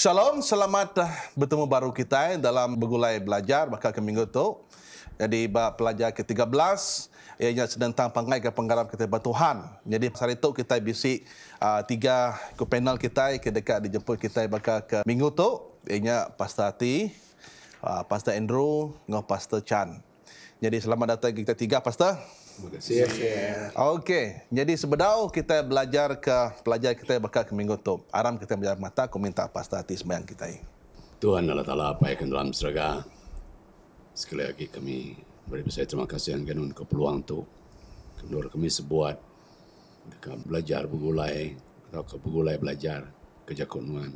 Shalom, selamat ah, bertemu baru kita eh, dalam Begulai Belajar bakal ke minggu tu. Jadi bab pelajar ke-13 ianya tentang pangai eh, ke penggarap kita Tuhan. Jadi pasal itu kita bisi uh, ah, tiga ke panel kita eh, ke dekat dijemput kita bakal ke minggu tu ianya Pastor Ati, uh, Pastor Andrew, ngau Pastor Chan. Jadi selamat datang kita tiga Pastor. Terima kasih. Okey, jadi sebedau kita belajar ke pelajar kita bakal ke minggu tu. Aram kita belajar mata ku minta apa statistik sembang kita ini. Tuhan Allah Taala baikkan dalam seraga. Sekali lagi kami beri saya terima kasih yang genun ke peluang tu. Kedua kami sebuat dekat belajar begulai atau ke begulai belajar kerja kunungan.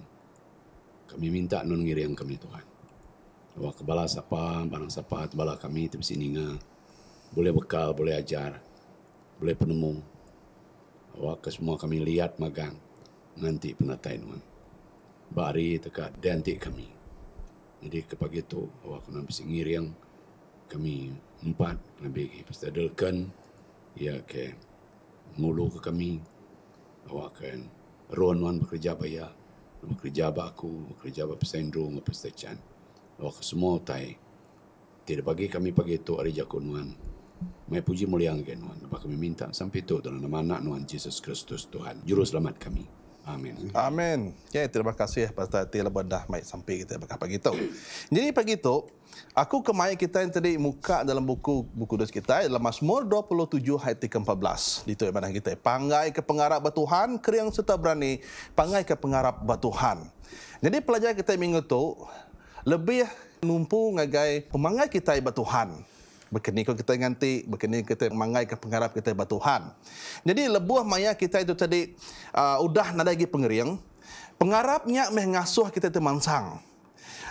Kami minta nun ngiri yang kami Tuhan. Bahwa kebalas apa, barang apa kebalas kami, tapi sini ngah boleh bekal, boleh ajar, boleh penemu. Awak ke semua kami lihat magang nanti penatai nuan. Bari teka denti kami. Jadi ke pagi tu awak kena bersingir yang kami empat lebih. ki pasti delkan ya ke ngulu ke kami awak kan ruan nuan bekerja bayar, bekerja ba aku bekerja ba pesendro ngapa awak semua tai tidak pagi kami pagi tu hari jakun nuan Mai puji mulia dengan Tuhan. Apa kami minta sampai itu dalam nama anak Tuhan Yesus Kristus Tuhan. Juru selamat kami. Amin. Amin. Ya, okay, terima kasih ya Pastor Atil buat dah mai sampai kita pagi pagi itu. Jadi pagi itu, aku kemai kita yang tadi muka dalam buku buku dos kita dalam Mazmur 27 ayat ke-14. Di itu mana kita. Pangai ke pengarap batuhan, kering serta berani. Pangai ke pengarap batuhan. Jadi pelajar kita minggu tu lebih numpu ngagai pemangai kita ibat Tuhan. Bekeni ko kita nganti, bekeni kita mangai ke pengharap kita batuhan. Jadi lebuah maya kita itu tadi uh, udah nada lagi pengering. meh ngasuh kita itu mansang.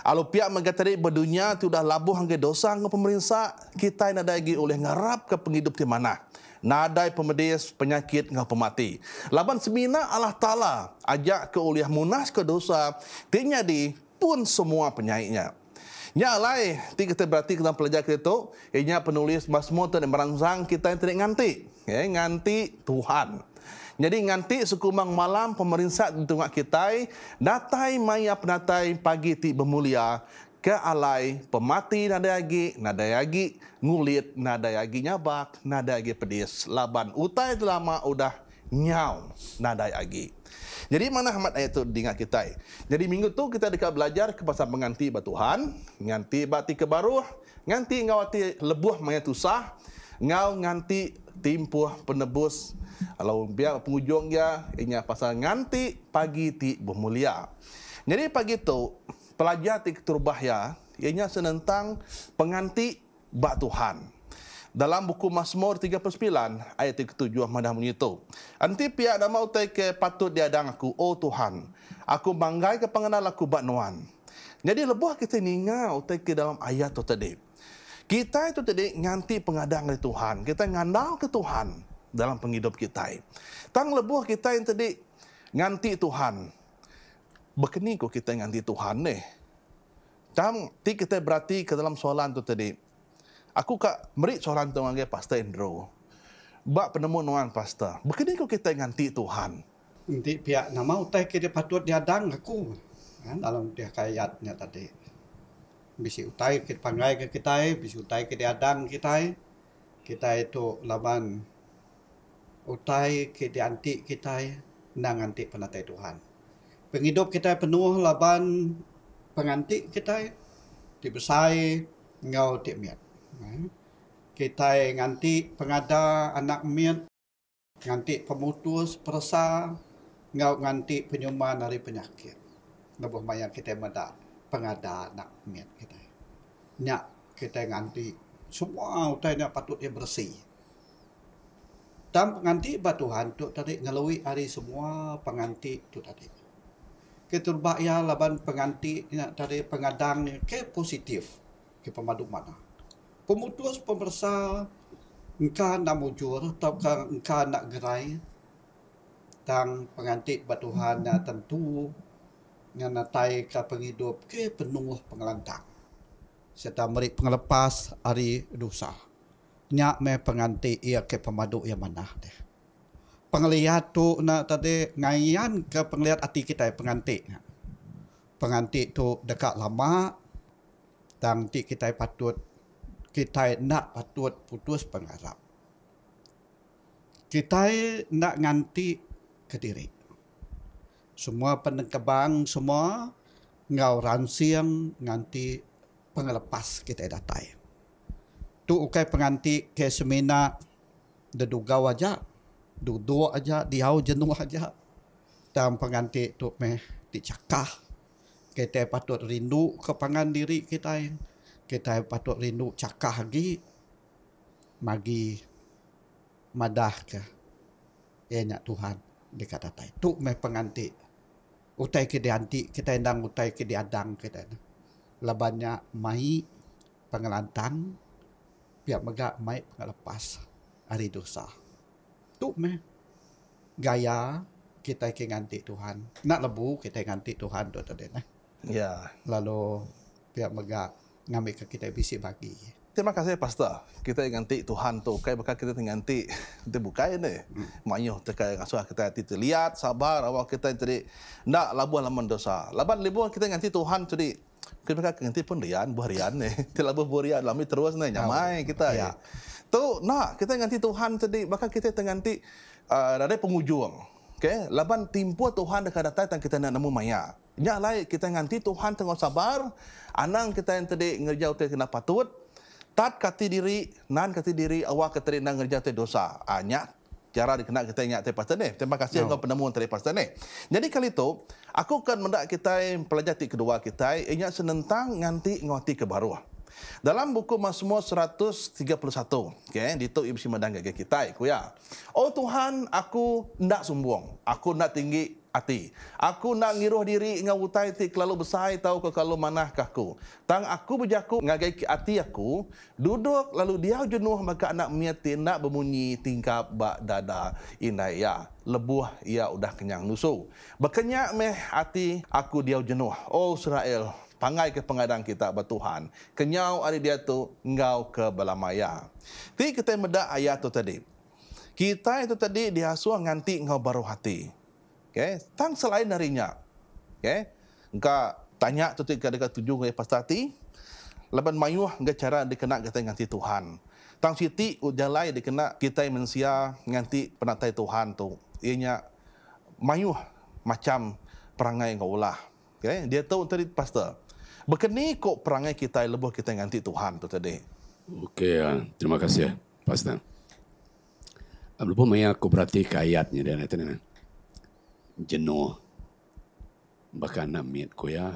Alu pihak mengatari berdunia itu dah labuh hangga dosa ke pemerintah, kita yang ada lagi oleh ngarap ke penghidup di mana. Nadai pemedis penyakit ngah pemati. Laban semina Allah Ta'ala ajak ke uliah munas ke dosa, tinggal di pun semua penyakitnya. Nya lai, ti kita berarti kita pelajar kita tu, inya penulis mas motor dan merangsang kita yang tidak nganti, ya, nganti Tuhan. Jadi nganti sekumang malam pemerintah di tengah kita, datai maya penatai pagi ti bermulia, ke alai pemati nadayagi, nadayagi ngulit, nadayagi nyabak, nadayagi pedis, laban utai lama sudah nyau nadayagi. agi. Jadi mana hamat ayat itu diingat kita? Jadi minggu tu kita dekat belajar ke pasal menganti batuhan, nganti bati kebaruh, nganti ngawati lebuh maya tusah, ngau nganti timpuh penebus Alau biar pengujung ya, inya pasal nganti pagi ti bermulia. Jadi pagi tu pelajar ti turbah ya, inya senentang penganti bak Tuhan dalam buku Mazmur 39 ayat 37 mana bunyi itu. Anti pihak nama utai ke patut diadang aku, oh Tuhan, aku banggai ke pengenal aku batnuan. Jadi lebah kita ninga utai ke dalam ayat tu tadi. Kita itu tadi nganti pengadang dari Tuhan. Kita ngandal ke Tuhan dalam penghidup kita. Tang lebah kita yang tadi nganti Tuhan. Bekeni kok kita nganti Tuhan nih. Tang ti kita berarti ke dalam soalan tu tadi. Aku kak merik seorang tu panggil Pastor Andrew. Bak penemu nuan Pastor. Bekini kau kita nganti Tuhan. Nanti pihak nama utai kita patut dia diadang aku. Kan, dalam dia kayatnya tadi. Bisi utai kita panggai ke kita. Bisi utai kita diadang kita. Kita itu laban utai kita anti kita. Nang anti penatai Tuhan. Penghidup kita penuh laban penganti kita. Dibesai ngau tiap mian. Eh. kita nganti pengada anak mien nganti pemutus persa ngau nganti penyuman dari penyakit lebih banyak kita meda pengada anak mien kita nyak kita nganti semua utainya patut dia bersih dan penganti batuhan tu tadi ngelui hari semua penganti tu tadi keturba ya laban penganti nak tadi pengadang ke positif ke pemadu mana pemutus pemersa engka nak mujur atau engka nak gerai dan pengantik batuhan yang tentu yang natai ke penghidup ke penuh pengelantang serta meri pengelepas hari dosa nyak me pengantik ia ke pemadu ia mana deh penglihat tu nak tadi ngayan ke penglihat hati kita pengantik pengantik tu dekat lama dan kita patut kita nak patut putus pengharap. Kita nak nganti kediri. Semua penengkebang, semua ngau ransiang nganti pengelepas kita datai. Tu ukai penganti ke semina deduga wajah, duduk aja, diau jenuh aja. Dan penganti tu meh dicakah. Kita patut rindu ke pangan diri kita yang kita patut rindu cakah lagi magi madah ke enya Tuhan dekat tatai tu me pengantik, utai ke dianti kita endang utai ke diadang kita labannya mai pengelantang pihak mega mai pengelepas hari dosa tu me gaya kita ke nganti Tuhan nak lebu kita nganti Tuhan tu tadi ya yeah. lalu pihak megak ngambil ke kita bisik bagi. Terima kasih Pastor. Kita ingin Tuhan tu. Kaya bakal kita ingin tik. Kita buka ini. Hmm. Maknya yang dengan kita. Kita lihat, sabar. Awal kita jadi nak labuh laman dosa. Laban libu kita ingin Tuhan jadi. Kita bakal ingin pun rian. Buah rian ni. Kita labuh buah rian. Lami terus nih Nyamai ya. kita ya. Tu nak kita ingin Tuhan jadi. Bakal kita ingin ada Uh, dari Okay. Laban timpu Tuhan dekat datang kita nak nemu mayat. Nyak lain kita nganti Tuhan tengok sabar. Anang kita yang tadi ngerja utai kena patut. Tat kati diri, nan kati diri, awak kata diri nak ngerja utai dosa. Hanya ah, cara dikena kita ingat tadi pasal ni. Terima kasih no. kepada penemuan tadi pasal ni. Jadi kali itu, aku akan mendak kita pelajar tik kedua kita, ini senentang nganti ngoti kebaruan Dalam buku Mazmur 131, okay, di tu ibu si medang kita, Kuya, Oh Tuhan, aku ndak sombong. Aku ndak tinggi ati. Aku nak ngiruh diri dengan utai ti kelalu besar tahu ke kalau manah kaku. Tang aku berjaku ngagai ke ati aku, duduk lalu dia jenuh maka anak miati nak bermunyi tingkap bak dada indah ya. Lebuh ia ya, udah kenyang nusu. Bekenyak meh ati aku dia jenuh. Oh Israel, pangai ke pengadang kita bertuhan. Kenyau ari dia tu ngau ke belamaya. Ti kita medak ayat tu tadi. Kita itu tadi dihasuah nganti ngau baru hati. Okay? Tang selain darinya. Okay? Engkau tanya tu tiga dekat tujuh ke pasti hati. Leban mayuh engkau cara dikena kita dengan Tuhan. Tang siti ujalai dikena kita yang mensia nganti penatai Tuhan tu. Ianya mayuh macam perangai engkau ulah. Okay? Dia tahu tadi pastor. Bekeni kok perangai kita lebih kita nganti Tuhan tu tadi. Okey, ya. terima kasih ya, pastor. Ah, Lepas maya aku berarti kayatnya dia nanti nanti jenuh bahkan nak miat ko ya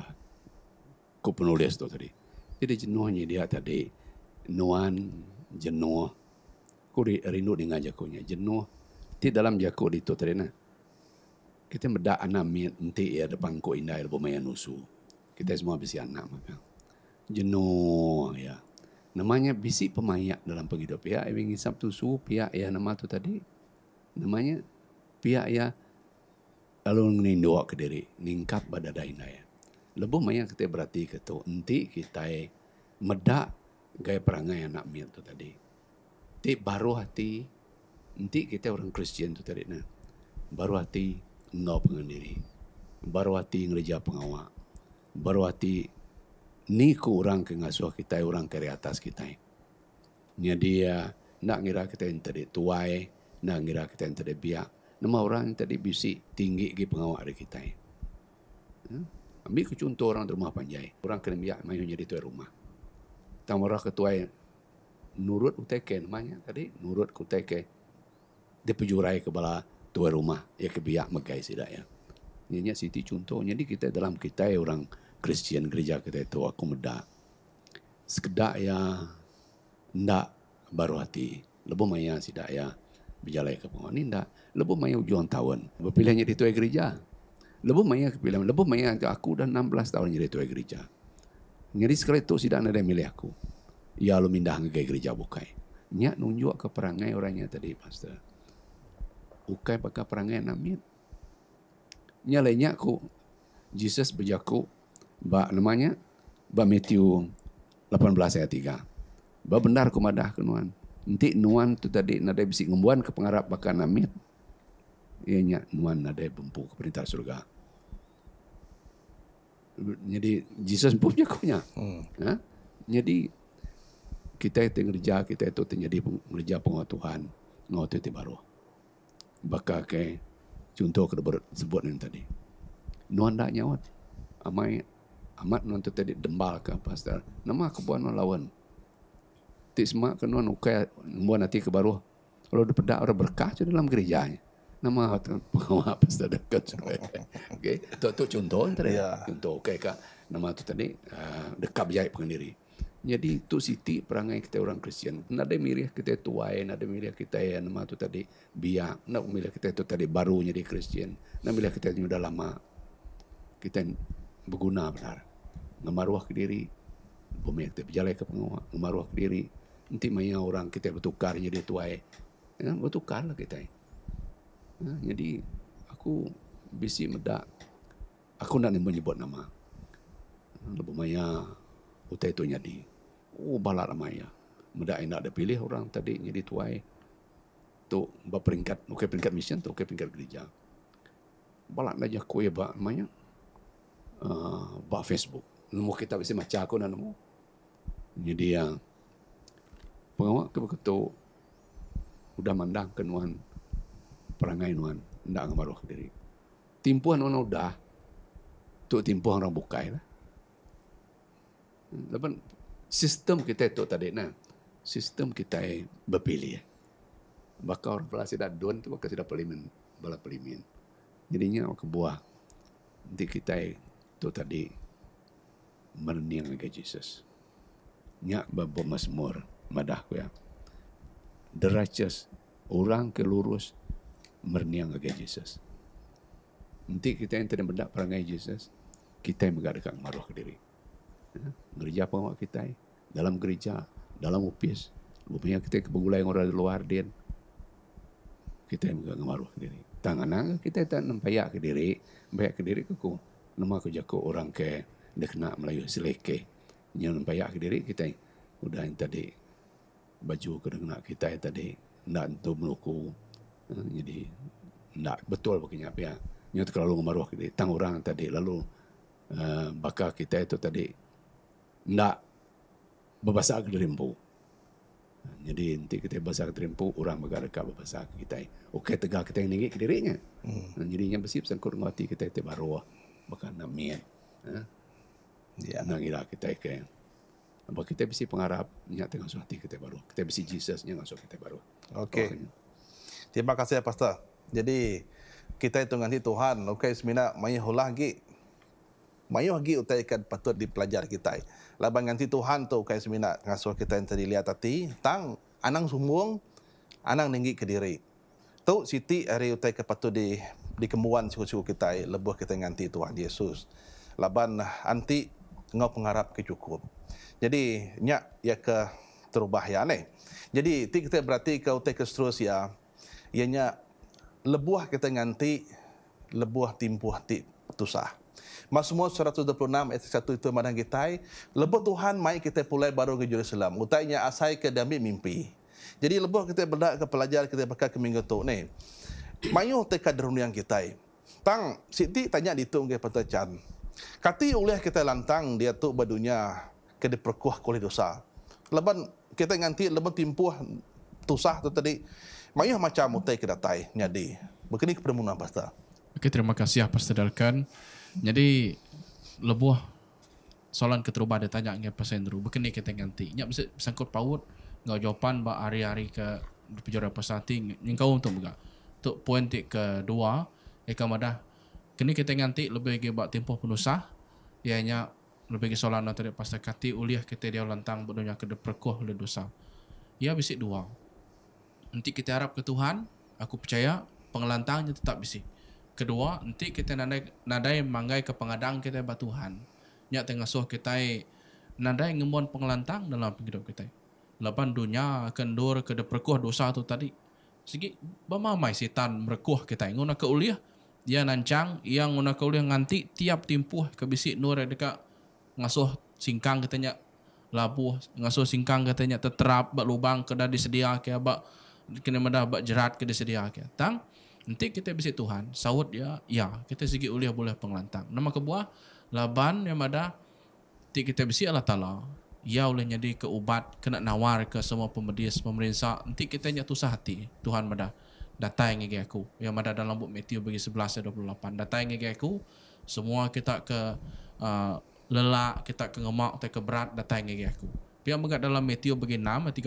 ko penulis tu tadi jadi jenuhnya dia tadi nuan jenuh ko rindu dengan jakunya jenuh ti dalam jaku di tu tadi nah kita meda anak miat nanti ya depan ko indah lebih maya nusu kita semua bisi anak maka jenuh ya namanya bisi pemayak dalam penghidup ya ingin tu su pia, ya nama tu tadi namanya pihak ya, ya lalu ning doa ke diri ningkap pada dainai lebih banyak kita berarti kita enti kita medak gaya perangai anak mil tu tadi ti baru hati enti kita orang Kristian tu tadi nah baru hati ngau pengen diri baru hati ngerja pengawak baru hati ni ku orang ke ngasuh kita orang ke atas kita ni dia nak ngira kita yang tadi tuai nak ngira kita yang tadi biak Nama orang yang tadi bisik tinggi ke pengawal ada kita. Hmm? Ambil ke contoh orang di rumah panjai. Orang kena biar mayu jadi tuan rumah. Tang orang ketua yang nurut utake namanya tadi. Nurut utake. Dia pejurai ke bala tuan rumah. Ya kebiak megai sidak ya. Ianya Siti contoh. Jadi kita dalam kita ya orang Kristian gereja kita itu aku meda. Sekedak ya ndak baru hati. Lebih maya sidak ya berjalan ke pengawal ni tak lebu maya ujung tahun berpilihnya di tuai gereja lebu maya pilihan lebu maya aku dah 16 tahun jadi tuai gereja ngeri sekali tu sidak ada yang milih aku ya lu mindah ke gereja bukai nyak nunjuk ke perangai orangnya tadi pastor bukai pakai perangai namit nyalainya aku Jesus berjaku ba namanya ba Matthew 18 ayat 3 ba benar ku madah kenuan nanti nuan tu tadi nadai bisi ngembuan ke pengarap bakal namit ianya nuan nadai bempu ke perintah surga jadi Jesus punya kunya hmm. ha? jadi kita itu kerja kita itu terjadi kerja penguat Tuhan ngau itu baru bakal ke contoh kena sebut yang tadi nuan tak nyawat amai amat nuan tu tadi dembal ke pastor nama kebuan nuan lawan baptis semak kena nuan ukai buat nanti ke baru. Kalau ada pedak ada berkah di dalam gereja. Nama pengawal pasti ada kecuali. Okey, tu tu contoh entar ya. Contoh okey kak. Nama tu tadi uh, dekap jaya pengendiri. Jadi tu siti perangai kita orang Kristian. Nada milih kita tuai, ada milih kita yang nama tu tadi biak, nada milih kita tu tadi baru jadi Kristian, nada milih kita yang sudah lama kita berguna benar. Ngemaruah ke diri, bumi kita berjalan ke pengawal, ngemaruah ke diri, Nanti maya orang kita bertukar jadi tuai. Ya, lah kita. Ya, jadi aku bisi medak. Aku nak ni menyebut nama. Lepas maya utai tu jadi, Oh balak ramai ya. Medak yang nak ada pilih orang tadi jadi tuai. Tu berperingkat. Okey peringkat mission tu. Okey peringkat gereja. Balak nak jah kuih ya, bak namanya. Uh, ah, bak Facebook. Nama kita bisa macam aku nak nama. Jadi yang uh, pengawak ke ketuk udah mandang ke nuan perangai nuan ndak ngamaruh diri timpuan nuan udah tu timpuan orang bukai lah hmm, Lepen, sistem kita itu tadi nah sistem kita eh berpilih eh. bakal orang pelasi dah don tu bakal sudah pelimin bala pelimin jadinya aku buah nanti kita itu eh tadi merenung lagi Jesus nyak babo masmur madah kuya. The righteous, orang kelurus lurus, merniang ke Jesus. Nanti kita yang tidak berdak perangai Jesus, kita yang mengadakan maruah ke diri. Ya, gereja apa kita? Dalam gereja, dalam upis, lupanya kita kebegulai orang di luar din, kita yang mengadakan maruah ke diri. Tangan nang kita tak nampak ke diri, bayak ke diri kuku. Nama aku jago orang ke, dia kena Melayu seleke. Nyalun bayak ke diri kita, udah yang tadi baju kena kena kita tadi nak tu meluku eh, jadi nak betul begini apa ya nya terlalu maruh di tang orang tadi lalu uh, eh, bakal kita itu tadi nak bahasa gerimpu jadi nanti kita bahasa gerimpu orang bakal dekat bahasa kita okay tegak kita yang ke dirinya hmm. jadi nya bersih sangkut ngati kita itu baru eh, bakal nak mie ya nak ira kita ke apa kita mesti pengharap niat dengan suatu kita baru. Kita mesti Jesus niat dengan suatu kita baru. Okey. Terima kasih eh, Pastor. Jadi kita itu nanti Tuhan, okey semina mayuh lagi. Mayuh lagi utaikan patut dipelajar kita. Eh. Laban nanti Tuhan tu okey semina ngasuh kita yang terlihat tadi, tang anang sumbong, anang tinggi kediri. Tu siti hari utai patut di di kemuan suku-suku kita, eh. lebih kita nganti Tuhan Yesus. Laban anti ngau pengharap kecukup. Jadi nyak ya ke terubah ya ne. Jadi ti kita berarti kau take terus ya. Ianya lebuah kita nganti lebuah timpuah ti tusah. Masmur 126 ayat 1 itu madang kita lebuh Tuhan mai kita pulai baru ke Jerusalem. Utainya asai ke dami mimpi. Jadi lebuh kita berdak ke pelajar kita pakai ke minggu tu ne. Mayu teka derunian kita. Tang Siti tanya ditung ke patacan. Kati oleh kita lantang dia tu badunya ke diperkuah kulit dosa. Leban kita nganti leban timpuh tusah tu tadi. Maya macam mutai kedatai nyadi. Begini kepada Muna Pastor. Okay, terima kasih apa ah, sedarkan. Jadi lebuah soalan keterubah dia tanya ngai Pastor Andrew. Begini kita nganti. Nya bisa sangkut paut ngau jawapan ba hari-hari ke pejuara pesati kau untuk buka. Tu poin ke kedua ikam madah. Kini kita nganti lebih lagi buat tempoh penusah. Ianya lebih kisah tadi pasal kati uliah kita dia lantang bodohnya ke deperkoh oleh dosa. Ia bisik dua. Nanti kita harap ke Tuhan, aku percaya pengelantangnya tetap bisik. Kedua, nanti kita nadai, nadai manggai ke pengadang kita bat Tuhan. Nyak tengah suh kita nadai ngemon pengelantang dalam hidup kita. Lepas dunia kendur ke deperkoh dosa tu tadi. Sikit, bermamai setan merekuh kita. Ngunak ke uliah, dia nancang, yang ngunak ke uliah nganti tiap timpuh ke bisik nur dekat ngasuh singkang katanya labuh ngasuh singkang katanya terterap bak lubang kada disedia ke bak kena madah bak jerat kada disedia ke tang nanti kita bisi Tuhan saud ya ya kita sigi uliah boleh penglantang nama kebuah laban yang ada ti kita bisi Allah taala ya boleh jadi ke ubat kena nawar ke semua pemedias pemerintah nanti kita nya tusah hati Tuhan madah datang ngi aku yang ada dalam buku Matius bagi 11 ayat 28 datang ngi aku semua kita ke uh, lelak kita kengemak atau keberat datang ke aku dia mengat dalam Matthew bagi 6 ayat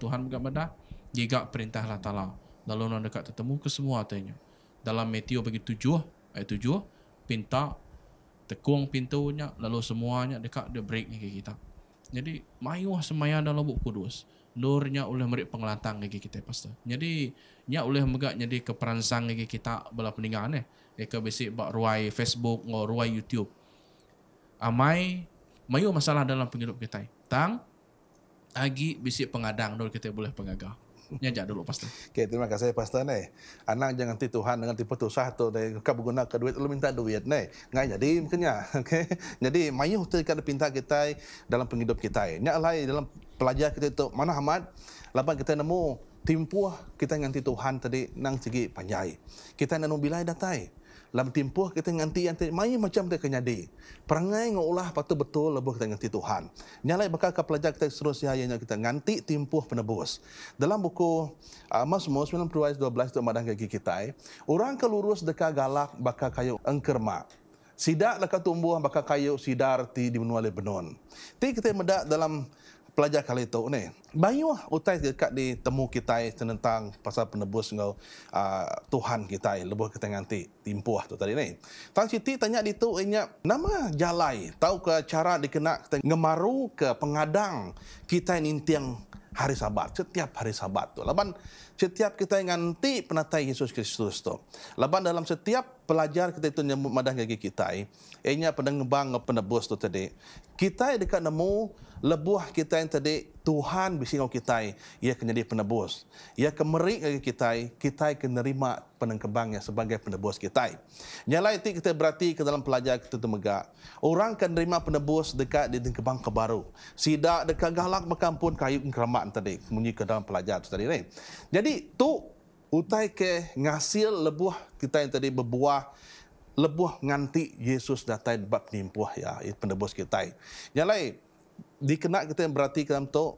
33 Tuhan mengat pada jika perintah Allah Ta'ala lalu orang dekat tertemu ke semua tanya dalam Matthew bagi 7 ayat 7 pinta tekung pintunya lalu semuanya dekat dia break ke kita jadi mayuh semaya dalam buku kudus nurnya oleh merik pengelantang lagi kita pastor jadi nyak oleh mereka jadi keperansang lagi kita bela peninggalan eh Eka besi bak ruai Facebook ngau ruai YouTube amai mayu masalah dalam penghidup kita. Tang agi bisi pengadang dulu kita boleh pengagah. Nyajak dulu pastor. Okay, terima kasih pastor nih. Anak jangan ti Tuhan dengan tipe tuh satu nih. Kau berguna ke duit, lu minta duit nih. Ngai jadi mungkinnya, okay. Jadi mayu terikat pinta kita dalam penghidup kita. Nyalai dalam pelajar kita itu mana Ahmad? Lapan kita nemu timpuah kita nganti Tuhan tadi nang segi panjai. Kita nanu bilai datai dalam timpuh kita nganti yang mai macam kita kenyadi. Perangai ngolah patu betul lebih kita nganti Tuhan. Nyalai bakal ke pelajar kita seterusnya yang kita nganti timpuh penebus. Dalam buku Amos uh, Mazmur 92 ayat 12 tu madang kaki kita, orang kelurus deka galak bakal kayu engkerma. Sidak leka tumbuh bakal kayu sidar ti di benua lebenon. Ti kita medak dalam pelajar kali itu ni. Banyu lah utai dekat di temu kita tentang pasal penebus dengan ah, Tuhan kita lebih kita nganti timpuah tu tadi ni. Tang Siti tanya di tu inya nama jalai tahu ke cara dikena ngemaru ke pengadang kita nintiang hari Sabat setiap hari Sabat tu. Laban setiap kita yang nganti penatai Yesus Kristus tu. Laban dalam setiap pelajar kita itu nyambut madah gigi kita, ianya penengbang penebus tu tadi. Kita dekat nemu lebuah kita yang tadi Tuhan bisingau kita ia kena jadi penebus. Ia kemerik gigi kita, kita kena nerima penengkebangnya sebagai penebus kita. Nyalai ti, kita berarti ke dalam pelajar kita itu megak. Orang kena nerima penebus dekat di tengkebang kebaru. Sidak dekat galak makan kayu keramat tadi. Munyi ke dalam pelajar tu tadi. ni, Jadi jadi tu utai ke ngasil lebuh kita yang tadi berbuah lebuh nganti Yesus datang bab nimpuh ya pendebus kita. Yang lain dikenak kita yang berarti dalam tu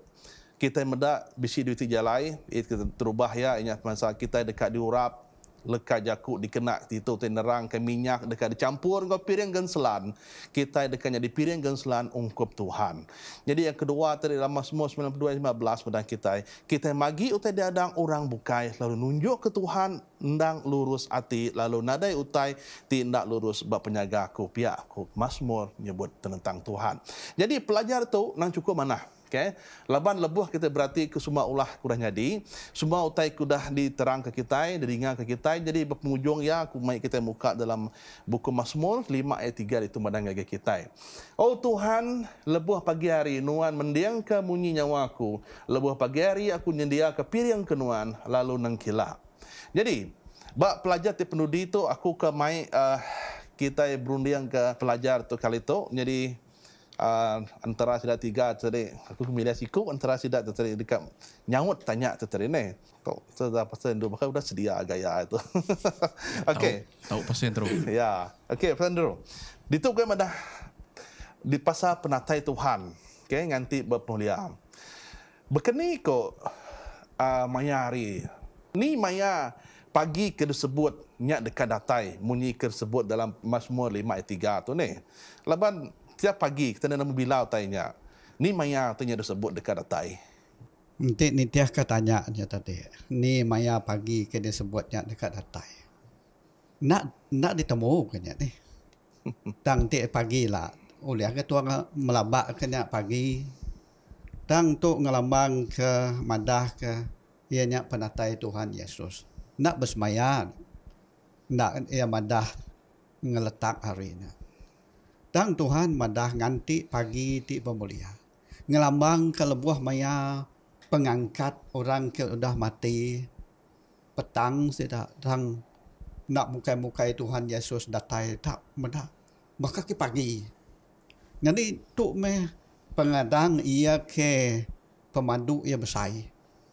kita yang medak bisi duit jalai kita terubah ya inya masa kita dekat diurap lekat jakuk dikenak itu nerang ke minyak dekat dicampur ke piring genselan kita dekatnya di piring genselan ungkap Tuhan jadi yang kedua tadi dalam Mazmur 92 15 pada kita kita magi utai diadang orang bukai lalu nunjuk ke Tuhan ndang lurus hati lalu nadai utai tindak lurus bab penyaga aku pihak aku Mazmur nyebut tentang Tuhan jadi pelajar tu nang cukup mana Okay. Laban lebuh kita berarti ke semua ulah kurah nyadi. Semua utai kudah diterang ke kita, diringan ke kita. Jadi berpengujung ya, aku mai kita muka dalam buku Masmur 5 ayat 3 itu madang gaya kita. Oh Tuhan, lebuh pagi hari, nuan mendiang ke munyi nyawaku aku. Lebuh pagi hari, aku nyendia ke piring ke nuan, lalu nengkila. Jadi, bak pelajar di penudi itu, aku ke mai... Uh, eh, kita berunding ke pelajar tu kali tu. Jadi uh, antara sidat tiga tertarik. Aku pilih sikup antara sidat tertarik dekat nyawut tanya tertarik ni. Tau, so, dah pasal yang dua bakal sedia gaya itu. Okey. Tahu, tahu pasal yang teruk. ya. Okey, Okay, pasal yang teruk. kau kan madah di pasal penatai Tuhan. Okay, nganti berpulia. Berkeni ko uh, ah, maya hari. Ni maya pagi ke disebut nyak dekat datai. Munyi ke disebut dalam Mazmur 5 ayat 3 tu ni. Laban Setiap pagi kita nak membilau tanya. Ni maya tanya disebut dekat datai. Nanti ni tiah ke tanya ni tadi. Ni maya pagi ke dia sebutnya dekat datai. Nak nak ditemu ke ni. Tang ti pagi lah. Oleh ke tuang melabak ke ni pagi. Tang tu ngelambang ke madah ke ianya penatai Tuhan Yesus. Nak bersemayan. Nak ia madah ngeletak hari ni. Tang Tuhan madah nganti pagi ti pemulia. Ngelambang ke lebuah maya pengangkat orang ke udah mati. Petang sida tang nak muka-muka Tuhan Yesus datai tak mena. Maka ke pagi. Jadi tu me pengadang ia ke pemandu ia besai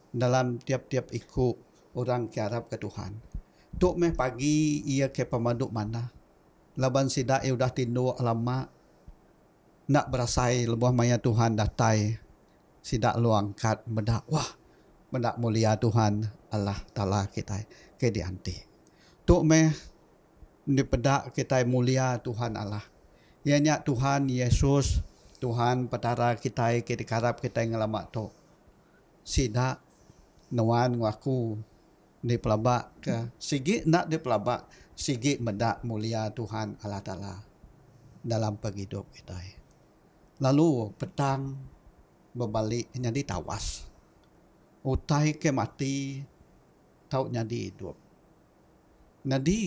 dalam tiap-tiap ikut orang ke Arab ke Tuhan. Tu me pagi ia ke pemandu mana laban si dai udah tindu lama nak berasai lebuh maya Tuhan datai sidak lu angkat benda wah benda mulia Tuhan Allah Taala kita ke dianti tu me ni benda kita mulia Tuhan Allah ianya ya Tuhan Yesus Tuhan petara kita ke dikarap kita ngelamat tu sidak nuan ngaku di pelabak ke sigi nak di pelabak sigi medak mulia Tuhan Allah Taala dalam penghidup kita lalu petang berbalik nyadi tawas utai ke mati tau jadi hidup jadi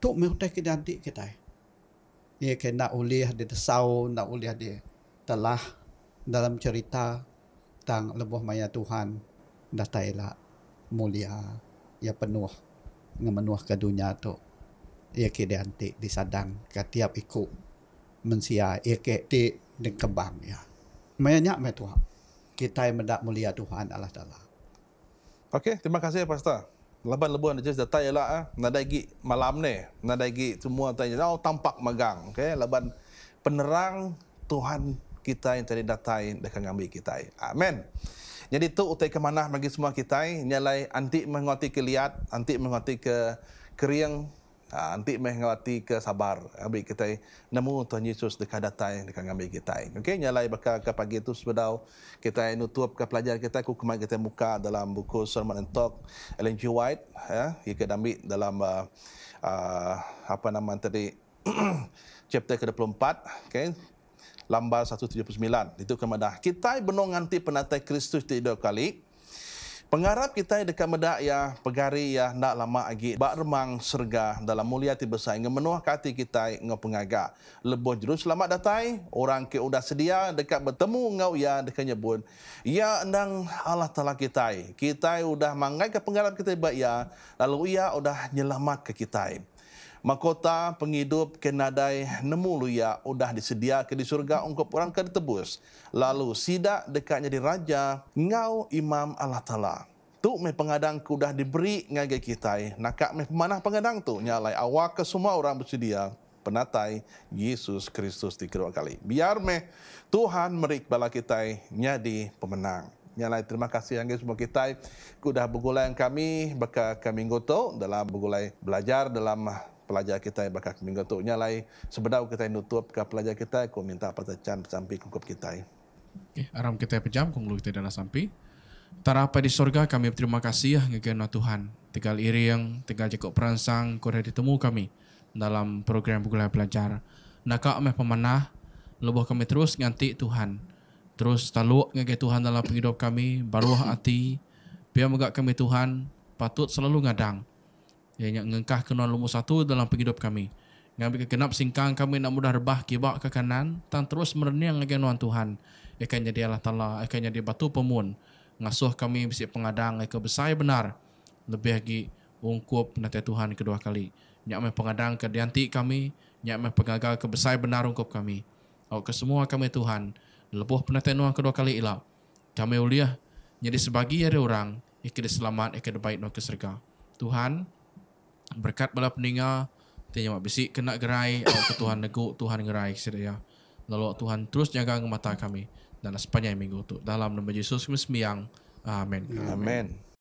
tu mengutai ke nanti kita ia kena ulih di desau nak ulih di telah dalam cerita tentang lebuh maya Tuhan datailah mulia yang penuh dengan menuah ke dunia tu ia ke di antik di sadang ke tiap ikut mensia ia ke di di kebang ya banyak me tuhan kita yang mendak mulia tuhan Allah taala okey terima kasih pastor Lebat lebuan aja data ialah ah eh. nada gi malam ni nada gi semua tanya oh, tampak megang okay? leban penerang Tuhan kita yang tadi datain dekat ngambil kita amin jadi tu utai ke mana bagi semua kita nyalai anti mengerti ke liat, anti mengerti ke kering, ha, anti mengerti ke sabar. Abi kita nemu Tuhan Yesus dekat datai dekat ngambil kita. Okey nyalai bakal ke pagi itu sebedau kita nutup ke pelajar kita ku kemai kita muka dalam buku Sermon and Talk Ellen G. White ya, ha, ia ke dambi dalam uh, uh, apa nama tadi chapter ke-24 okey lambar 179. Itu kemedah. Kita benar nganti penatai Kristus di dua kali. Pengarap kita dekat medak ya, pegari ya, ndak lama lagi. Bak remang serga dalam mulia ti besar. Nge menuah kati kita nge pengaga. Lebuh jurus selamat datai. Orang ke udah sedia dekat bertemu ngau ya dekat nyebut. Ya endang Allah telah kita. Kita udah mangai ke pengarap kita baik ya. Lalu ia udah nyelamat ke kita. Makota penghidup kenadai nemu luya udah disedia ke di surga ungkup orang tebus Lalu sidak dekatnya di raja ngau imam Allah Ta'ala. Tu me pengadang ku dah diberi ngagai kita. Nakak me pemanah pengadang tu nyalai awak ke semua orang bersedia penatai Yesus Kristus di kedua kali. Biar me Tuhan merik bala kita nyadi pemenang. Nyalai terima kasih yang semua kita kudah begulai yang kami beka kami ngoto dalam bergulai belajar dalam pelajar kita yang berkat minggu tu nyalai sebedau kita yang nutup ke pelajar kita ku minta pada can sampai cukup kita okay, aram kita pejam kong lu kita dana sampai tara apa di surga kami berterima kasih ya ah, ngegena Tuhan tinggal iri yang tinggal cukup perangsang kau dah ditemu kami dalam program bukulai pelajar naka meh pemenah lubuh kami terus nganti Tuhan terus taluk ngegena Tuhan dalam penghidup kami baruah hati biar moga kami Tuhan patut selalu ngadang Ya, yang ngengkah kenal nombor satu dalam penghidup kami. Yang bila kenap singkang kami nak mudah rebah kibak ke kanan, tan terus merenang lagi nuan Tuhan. Ikan jadi Allah Ta'ala, ikan jadi batu pemun. Ngasuh kami bisik pengadang, ikan besar benar. Lebih lagi, ungkup nanti Tuhan kedua kali. Yang amai pengadang ke diantik kami, yang amai pengagal ke besar benar ungkup kami. Oh, ke semua kami Tuhan, lebuh penata nuan kedua kali ilah. Kami uliah, jadi sebagi dari orang, ikan diselamat, ikan baik nuan keserga. Tuhan, Tuhan, berkat bala peninggal tanya mak besi kena gerai awak ke Tuhan neguk Tuhan gerai sedaya lalu Tuhan terus jaga mata kami dan sepanjang minggu tu dalam nama Yesus kami sembiang amin amin, amin.